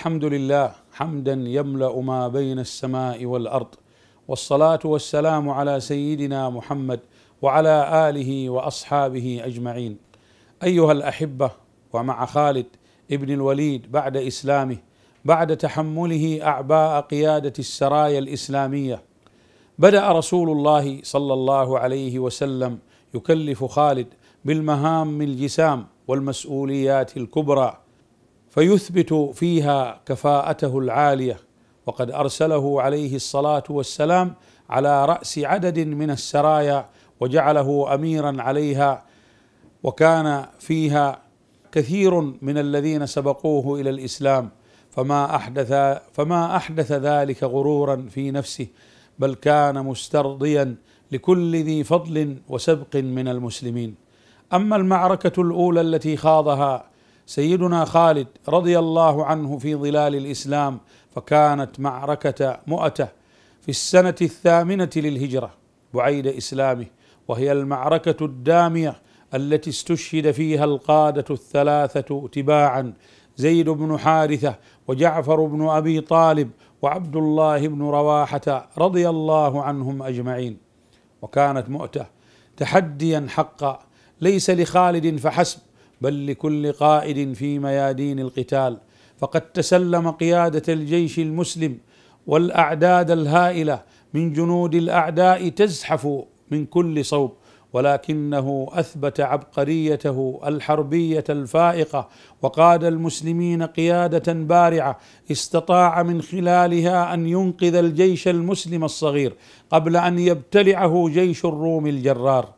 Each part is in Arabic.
الحمد لله حمدا يملا ما بين السماء والارض والصلاه والسلام على سيدنا محمد وعلى اله واصحابه اجمعين ايها الاحبه ومع خالد ابن الوليد بعد اسلامه بعد تحمله اعباء قياده السرايا الاسلاميه بدا رسول الله صلى الله عليه وسلم يكلف خالد بالمهام الجسام والمسؤوليات الكبرى فيثبت فيها كفاءته العاليه وقد ارسله عليه الصلاه والسلام على راس عدد من السرايا وجعله اميرا عليها وكان فيها كثير من الذين سبقوه الى الاسلام فما احدث فما احدث ذلك غرورا في نفسه بل كان مسترضيا لكل ذي فضل وسبق من المسلمين اما المعركه الاولى التي خاضها سيدنا خالد رضي الله عنه في ظلال الاسلام فكانت معركه مؤته في السنه الثامنه للهجره بعيد اسلامه وهي المعركه الداميه التي استشهد فيها القاده الثلاثه تباعا زيد بن حارثه وجعفر بن ابي طالب وعبد الله بن رواحه رضي الله عنهم اجمعين وكانت مؤته تحديا حقا ليس لخالد فحسب بل لكل قائد في ميادين القتال فقد تسلم قياده الجيش المسلم والاعداد الهائله من جنود الاعداء تزحف من كل صوب ولكنه اثبت عبقريته الحربيه الفائقه وقاد المسلمين قياده بارعه استطاع من خلالها ان ينقذ الجيش المسلم الصغير قبل ان يبتلعه جيش الروم الجرار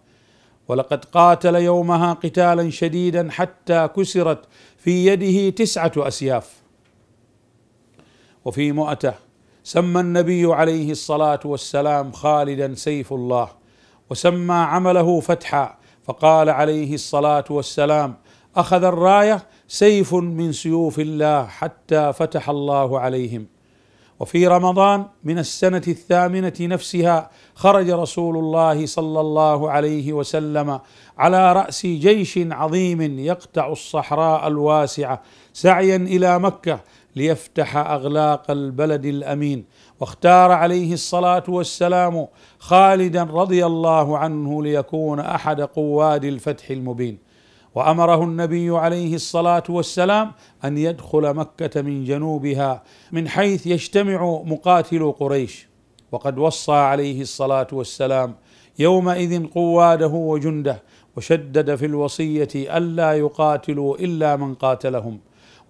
ولقد قاتل يومها قتالا شديدا حتى كسرت في يده تسعه اسياف وفي مؤته سمى النبي عليه الصلاه والسلام خالدا سيف الله وسمى عمله فتحا فقال عليه الصلاه والسلام اخذ الرايه سيف من سيوف الله حتى فتح الله عليهم وفي رمضان من السنة الثامنة نفسها خرج رسول الله صلى الله عليه وسلم على رأس جيش عظيم يقطع الصحراء الواسعة سعيا إلى مكة ليفتح أغلاق البلد الأمين واختار عليه الصلاة والسلام خالدا رضي الله عنه ليكون أحد قواد الفتح المبين وامره النبي عليه الصلاه والسلام ان يدخل مكه من جنوبها من حيث يجتمع مقاتلو قريش وقد وصى عليه الصلاه والسلام يومئذ قواده وجنده وشدد في الوصيه الا يقاتلوا الا من قاتلهم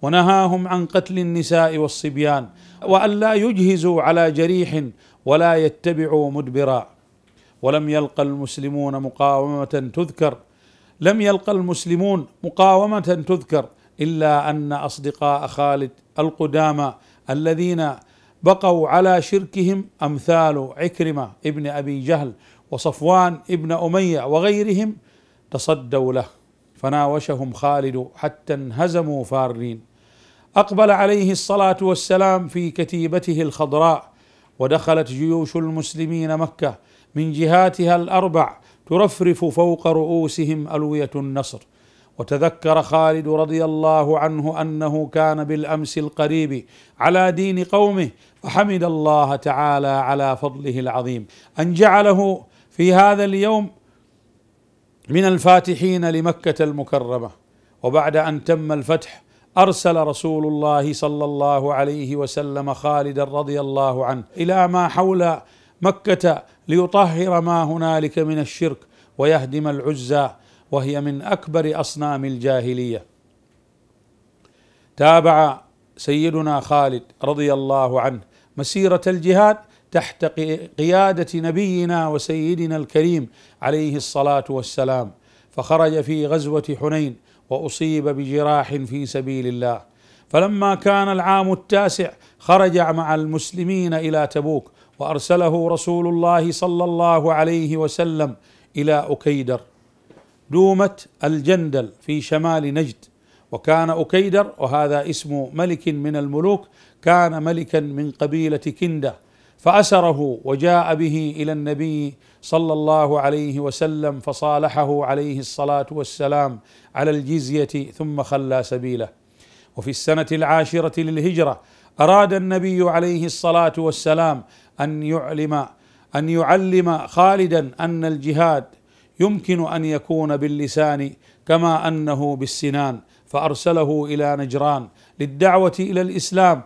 ونهاهم عن قتل النساء والصبيان والا يجهزوا على جريح ولا يتبعوا مدبرا ولم يلقى المسلمون مقاومه تذكر لم يلقى المسلمون مقاومة تذكر إلا أن أصدقاء خالد القدامى الذين بقوا على شركهم أمثال عكرمة ابن أبي جهل وصفوان ابن أمية وغيرهم تصدوا له فناوشهم خالد حتى انهزموا فارين أقبل عليه الصلاة والسلام في كتيبته الخضراء ودخلت جيوش المسلمين مكة من جهاتها الأربع ترفرف فوق رؤوسهم الويه النصر وتذكر خالد رضي الله عنه انه كان بالامس القريب على دين قومه فحمد الله تعالى على فضله العظيم ان جعله في هذا اليوم من الفاتحين لمكه المكرمه وبعد ان تم الفتح ارسل رسول الله صلى الله عليه وسلم خالدا رضي الله عنه الى ما حول مكة ليطهر ما هنالك من الشرك ويهدم العزى وهي من أكبر أصنام الجاهلية تابع سيدنا خالد رضي الله عنه مسيرة الجهاد تحت قيادة نبينا وسيدنا الكريم عليه الصلاة والسلام فخرج في غزوة حنين وأصيب بجراح في سبيل الله فلما كان العام التاسع خرج مع المسلمين إلى تبوك وارسله رسول الله صلى الله عليه وسلم الى اكيدر دومه الجندل في شمال نجد وكان اكيدر وهذا اسم ملك من الملوك كان ملكا من قبيله كنده فاسره وجاء به الى النبي صلى الله عليه وسلم فصالحه عليه الصلاه والسلام على الجزيه ثم خلى سبيله وفي السنه العاشره للهجره اراد النبي عليه الصلاه والسلام ان يعلم ان يعلم خالدا ان الجهاد يمكن ان يكون باللسان كما انه بالسنان فارسله الى نجران للدعوه الى الاسلام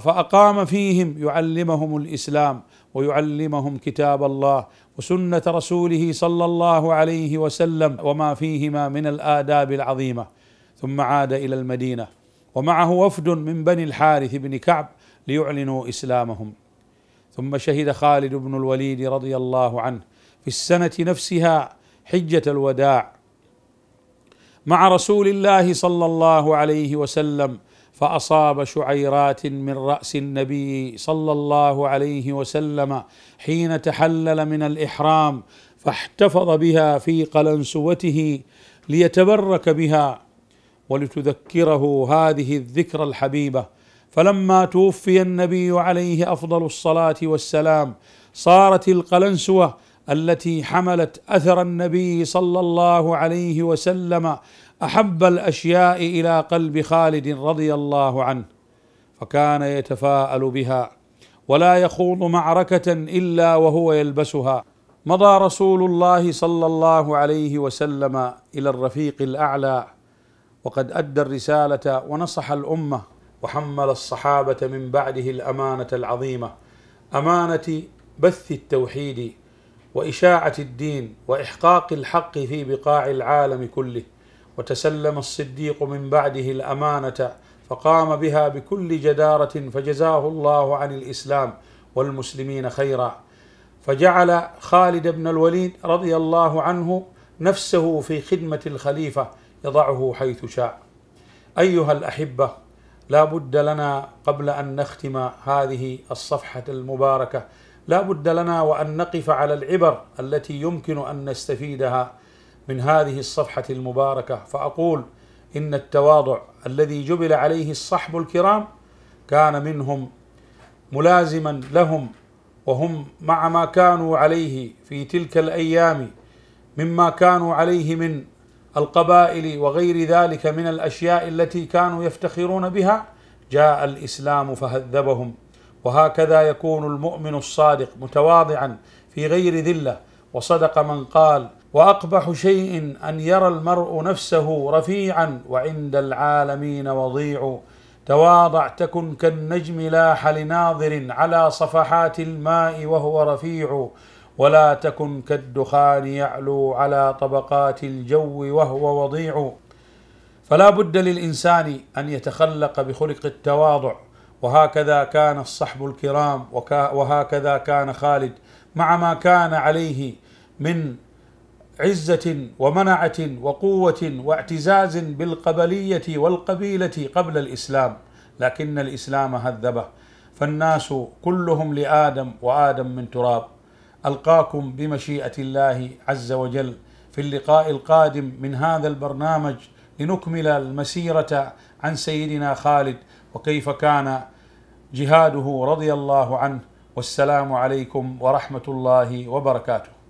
فاقام فيهم يعلمهم الاسلام ويعلمهم كتاب الله وسنه رسوله صلى الله عليه وسلم وما فيهما من الاداب العظيمه ثم عاد الى المدينه ومعه وفد من بني الحارث بن كعب ليعلنوا اسلامهم ثم شهد خالد بن الوليد رضي الله عنه في السنه نفسها حجه الوداع مع رسول الله صلى الله عليه وسلم فاصاب شعيرات من راس النبي صلى الله عليه وسلم حين تحلل من الاحرام فاحتفظ بها في قلنسوته ليتبرك بها ولتذكره هذه الذكرى الحبيبه فلما توفي النبي عليه افضل الصلاه والسلام صارت القلنسوه التي حملت اثر النبي صلى الله عليه وسلم احب الاشياء الى قلب خالد رضي الله عنه فكان يتفاءل بها ولا يخوض معركه الا وهو يلبسها مضى رسول الله صلى الله عليه وسلم الى الرفيق الاعلى وقد ادى الرساله ونصح الامه وحمل الصحابه من بعده الامانه العظيمه امانه بث التوحيد واشاعه الدين واحقاق الحق في بقاع العالم كله وتسلم الصديق من بعده الامانه فقام بها بكل جداره فجزاه الله عن الاسلام والمسلمين خيرا فجعل خالد بن الوليد رضي الله عنه نفسه في خدمه الخليفه يضعه حيث شاء ايها الاحبه لا بد لنا قبل أن نختم هذه الصفحة المباركة لا بد لنا وأن نقف على العبر التي يمكن أن نستفيدها من هذه الصفحة المباركة فأقول إن التواضع الذي جبل عليه الصحب الكرام كان منهم ملازما لهم وهم مع ما كانوا عليه في تلك الأيام مما كانوا عليه من القبائل وغير ذلك من الاشياء التي كانوا يفتخرون بها جاء الاسلام فهذبهم وهكذا يكون المؤمن الصادق متواضعا في غير ذله وصدق من قال واقبح شيء ان يرى المرء نفسه رفيعا وعند العالمين وضيع تواضع تكن كالنجم لاح لناظر على صفحات الماء وهو رفيع ولا تكن كالدخان يعلو على طبقات الجو وهو وضيع فلا بد للانسان ان يتخلق بخلق التواضع وهكذا كان الصحب الكرام وهكذا كان خالد مع ما كان عليه من عزه ومنعه وقوه واعتزاز بالقبليه والقبيله قبل الاسلام لكن الاسلام هذبه فالناس كلهم لادم وادم من تراب القاكم بمشيئه الله عز وجل في اللقاء القادم من هذا البرنامج لنكمل المسيره عن سيدنا خالد وكيف كان جهاده رضي الله عنه والسلام عليكم ورحمه الله وبركاته